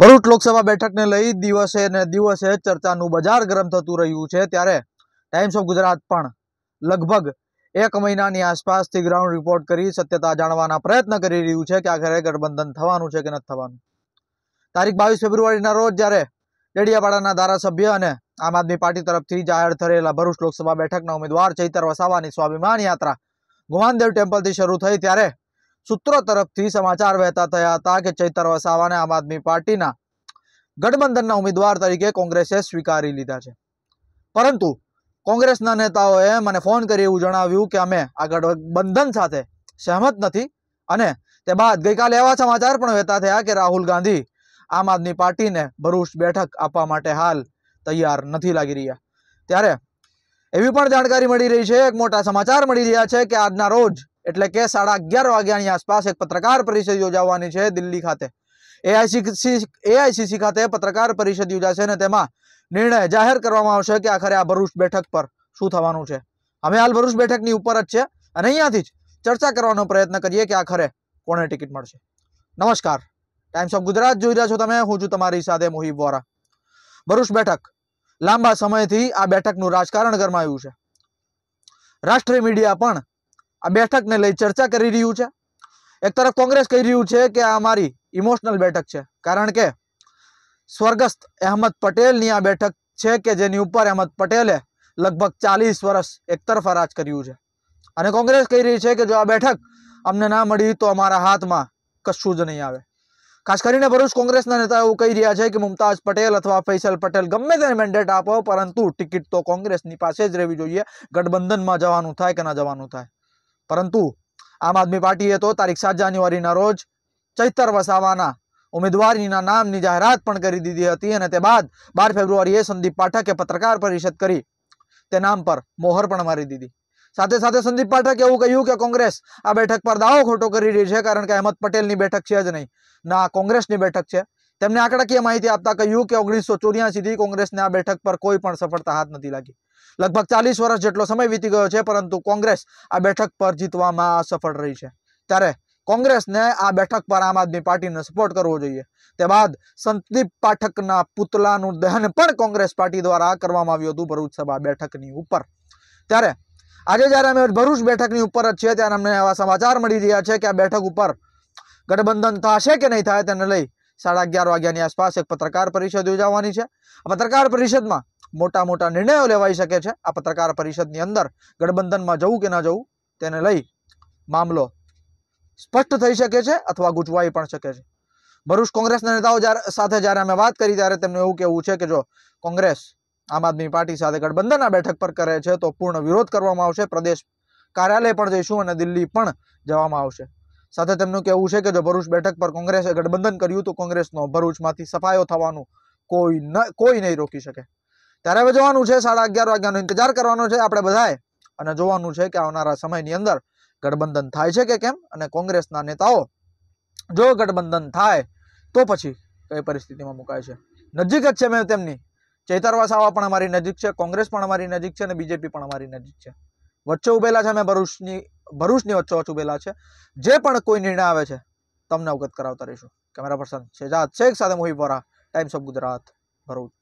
ભરૂચ લોકસભા બેઠકને લઈ દિવસે ને દિવસે ચર્ચાનું બજાર ગરમ થતું રહ્યું છે ત્યારે ટાઈમ્સ ઓફ ગુજરાત પણ લગભગ એક મહિનાની આસપાસથી ગ્રાઉન્ડ રિપોર્ટ કરી સત્યતા જાણવાના પ્રયત્ન કરી રહ્યું છે કે આખરે ગઠબંધન થવાનું છે કે નથી થવાનું તારીખ બાવીસ ફેબ્રુઆરીના રોજ જ્યારે ડેડિયાપાડાના ધારાસભ્ય અને આમ આદમી પાર્ટી તરફથી જાહેર થયેલા ભરૂચ લોકસભા બેઠકના ઉમેદવાર ચૈતર વસાવાની સ્વાભિમાન યાત્રા ગુવાનદેવ ટેમ્પલથી શરૂ થઈ ત્યારે સૂત્રો તરફથી સમાચાર વહેતા થયા હતા કે ચૈતર વસાવાને આમ આદમી પાર્ટીના ગઠબંધનના ઉમેદવાર તરીકે કોંગ્રેસે સ્વીકારી લીધા છે પરંતુ કોંગ્રેસના નેતાઓએ મને ફોન કરી એવું જણાવ્યું કે અમે આ ગઠબંધન સાથે સહેમત નથી અને તે બાદ ગઈકાલે એવા સમાચાર પણ વહેતા થયા કે રાહુલ ગાંધી આમ આદમી પાર્ટીને ભરૂચ બેઠક આપવા માટે હાલ તૈયાર નથી લાગી રહ્યા ત્યારે એવી પણ જાણકારી મળી રહી છે એક મોટા સમાચાર મળી રહ્યા છે કે આજના રોજ એટલે કે સાડા અગિયાર વાગ્યાની આસપાસ એક પત્રકાર પરિષદ યોજાવાની છે દિલ્હી ખાતે એઆઈસીસી એઆઈસીસી ખાતે પત્રકાર પરિષદ યોજાશે અને તેમાં નિર્ણય જાહેર કરવામાં આવશે કે આખરે આ ભરૂચ બેઠક પર શું થવાનું છે અમે હાલ ભરૂચ બેઠકની ઉપર જ છે અને અહીંયાથી જ ચર્ચા કરવાનો પ્રયત્ન કરીએ કે આખરે કોને ટિકિટ મળશે નમસ્કાર ટાઈમ્સ ઓફ ગુજરાત જોઈ રહ્યા છો તમે હું છું તમારી સાથે મોહિબ વોરા ભરૂચ બેઠક લાંબા સમયથી આ બેઠકનું રાજકારણ ગરમાયું છે રાષ્ટ્રીય મીડિયા પણ આ બેઠકને લઈ ચર્ચા કરી રહ્યું છે એક તરફ કોંગ્રેસ કહી રહ્યું છે કે આ અમારી ઇમોશનલ બેઠક છે કારણ કે સ્વર્ગસ્થ અહેમદ પટેલની આ બેઠક છે કે જેની ઉપર અહેમદ પટેલે લગભગ ચાલીસ વર્ષ એકતરફા રાજ કર્યું છે અને કોંગ્રેસ કહી રહી છે કે જો આ બેઠક અમને ના મળી તો અમારા હાથમાં કશું જ નહીં આવે ખાસ કરીને ભરૂચ કોંગ્રેસના નેતા એવું કહી રહ્યા છે કે મુમતાજ પટેલ અથવા ફૈસલ પટેલ ગમે તેને મેન્ડેટ આપો પરંતુ ટિકિટ તો કોંગ્રેસની પાસે જ રહેવી જોઈએ ગઠબંધનમાં જવાનું થાય કે ના જવાનું થાય પરંતુ આમ આદમી પાર્ટીએ તો તારીખ સાત જાન્યુઆરીના રોજ ચૈતર વસાવાના ઉમેદવારીના નામની જાહેરાત પણ કરી દીધી હતી અને તે બાદ બાર ફેબ્રુઆરીએ સંદીપ પાઠકે પત્રકાર પરિષદ કરી તે નામ પર મોહર પણ મારી દીધી સાથે સાથે સંદીપ પાઠકે એવું કહ્યું કે કોંગ્રેસ આ બેઠક પર દાવો ખોટો કરી રહી છે કારણ કે અહેમદ પટેલની બેઠક છે જ નહીં ના કોંગ્રેસની બેઠક છે તેમને આંકડાકીય માહિતી આપતા કહ્યું કે ઓગણીસો ચોર્યાસીથી કોંગ્રેસને આ બેઠક પર કોઈ પણ સફળતા હાથ નથી લાગી લગભગ ચાલીસ વર્ષ જેટલો સમય વીતી ગયો છે પરંતુ કોંગ્રેસ આ બેઠક પર જીતવામાં અસફળ રહી છે ત્યારે કોંગ્રેસને આ બેઠક પર આમ આદમી પાર્ટીને સપોર્ટ કરવો જોઈએ તે બાદ સંદીપ પાઠકના પુતલાનું દહન પણ કોંગ્રેસ પાર્ટી દ્વારા કરવામાં આવ્યું હતું ભરૂચ સભા બેઠકની ઉપર ત્યારે આજે જ્યારે અમે ભરૂચ બેઠકની ઉપર જ છીએ ત્યારે અમને એવા સમાચાર મળી રહ્યા છે કે આ બેઠક ઉપર ગઠબંધન થશે કે નહીં થાય તેને લઈ સાડા અગિયાર વાગ્યાની આસપાસ એક પત્રકાર પરિષદ યોજાવાની છે આ પત્રકાર પરિષદમાં મોટા મોટા નિર્ણયો લેવાઈ શકે છે આ પત્રકાર પરિષદની અંદર ગઠબંધનમાં જવું કે ન જવું તેને લઈ મામલો સ્પષ્ટ થઈ શકે છે અથવા ગૂંચવાઈ પણ શકે છે ભરૂચ કોંગ્રેસના નેતાઓ સાથે જ્યારે અમે વાત કરી ત્યારે તેમનું એવું કહેવું છે કે જો કોંગ્રેસ આમ આદમી પાર્ટી સાથે ગઠબંધન આ બેઠક પર કરે છે તો પૂર્ણ વિરોધ કરવામાં આવશે પ્રદેશ કાર્યાલય પણ જઈશું અને દિલ્હી પણ જવામાં આવશે સાથે તેમનું કહેવું છે કે જો ભરૂચ બેઠક પર કોંગ્રેસે ગઠબંધન કર્યું તો કોંગ્રેસનો ભરૂચમાંથી સફાયો થવાનું કોઈ ન કોઈ નહીં રોકી શકે ત્યારે હવે જોવાનું છે સાડા અગિયાર વાગ્યાનો ઇંતજાર કરવાનો છે આપણે બધાએ અને જોવાનું છે કે આવનારા સમયની અંદર ગઠબંધન થાય છે કે કેમ અને કોંગ્રેસના નેતાઓ જો ગઠબંધન થાય તો પછી કઈ પરિસ્થિતિમાં મુકાય છે નજીક જ છે મેં તેમની ચૈતર વસાવા પણ અમારી નજીક છે કોંગ્રેસ પણ અમારી નજીક છે અને બીજેપી પણ અમારી નજીક છે વચ્ચે ઉભેલા છે અમે ભરૂચની ભરૂચની વચ્ચોવચ ઉભેલા છે જે પણ કોઈ નિર્ણય આવે છે તમને અવગત કરાવતા રહીશું કેમેરા પર્સન શેજાદ શેખ સાથે મોહિબ વોરા ટાઈમ્સ ઓફ ગુજરાત ભરૂચ